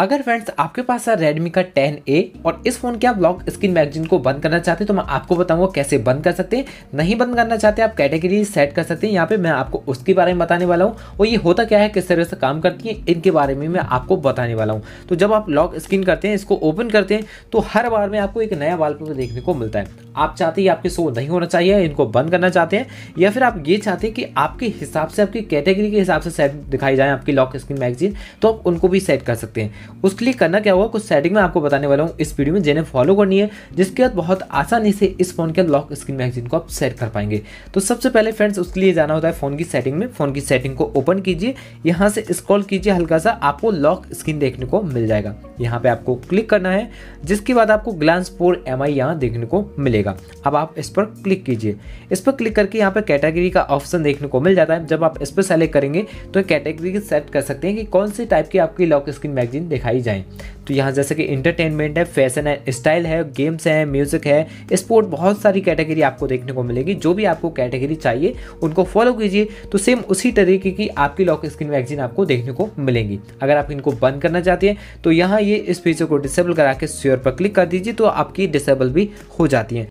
अगर फ्रेंड्स आपके पास है Redmi का 10A और इस फोन के आप लॉक स्क्रीन मैगजीन को बंद करना चाहते हैं तो मैं आपको बताऊंगा कैसे बंद कर सकते हैं नहीं बंद करना चाहते आप कैटेगरी सेट कर सकते हैं यहाँ पे मैं आपको उसके बारे में बताने वाला हूँ और ये होता क्या है किस तरह से काम करती है इनके बारे में मैं आपको बताने वाला हूँ तो जब आप लॉक स्क्रीन करते हैं इसको ओपन करते हैं तो हर बार में आपको एक नया वालपेपर देखने को मिलता है आप चाहते हैं आपके शो नहीं होना चाहिए इनको बंद करना चाहते हैं या फिर आप ये चाहते हैं कि आपके हिसाब से आपकी कैटेगरी के हिसाब से सेट दिखाई जाए आपकी लॉक स्क्रीन मैगजीन तो आप उनको भी सेट कर सकते हैं उसके लिए करना क्या होगा कुछ सेटिंग में आपको बताने वाला हूँ इस वीडियो में जिन्हें फॉलो करनी है जिसके बाद बहुत आसानी से इस फोन के लॉक स्क्रीन मैगजीन को आप सेट कर पाएंगे तो सबसे पहले फ्रेंड्स उसके लिए जाना होता है फोन की सेटिंग में फोन की सेटिंग को ओपन कीजिए यहाँ से स्क्रॉल कीजिए हल्का सा आपको लॉक स्क्रीन देखने को मिल जाएगा यहाँ पे आपको क्लिक करना है जिसके बाद आपको ग्लांस फोर एम आई यहाँ देखने को मिलेगा अब आप इस पर क्लिक कीजिए इस पर क्लिक करके यहाँ पर कैटेगरी का ऑप्शन देखने को मिल जाता है जब आप इस पर सेलेक्ट करेंगे तो कैटेगरी सेट कर सकते हैं कि कौन से टाइप की आपकी लॉक स्क्रीन मैगजीन दिखाई जाएँ तो यहाँ जैसे कि इंटरटेनमेंट है फैशन है स्टाइल है गेम्स हैं म्यूज़िक है स्पोर्ट बहुत सारी कैटेगरी आपको देखने को मिलेगी जो भी आपको कैटेगरी चाहिए उनको फॉलो कीजिए तो सेम उसी तरीके की आपकी लॉक स्क्रीन मैगजीन आपको देखने को मिलेंगी अगर आप इनको बंद करना चाहते हैं तो यहाँ ये इस फीचर को डिसेबल करा के शेयर पर क्लिक कर दीजिए तो आपकी डिसेबल भी हो जाती है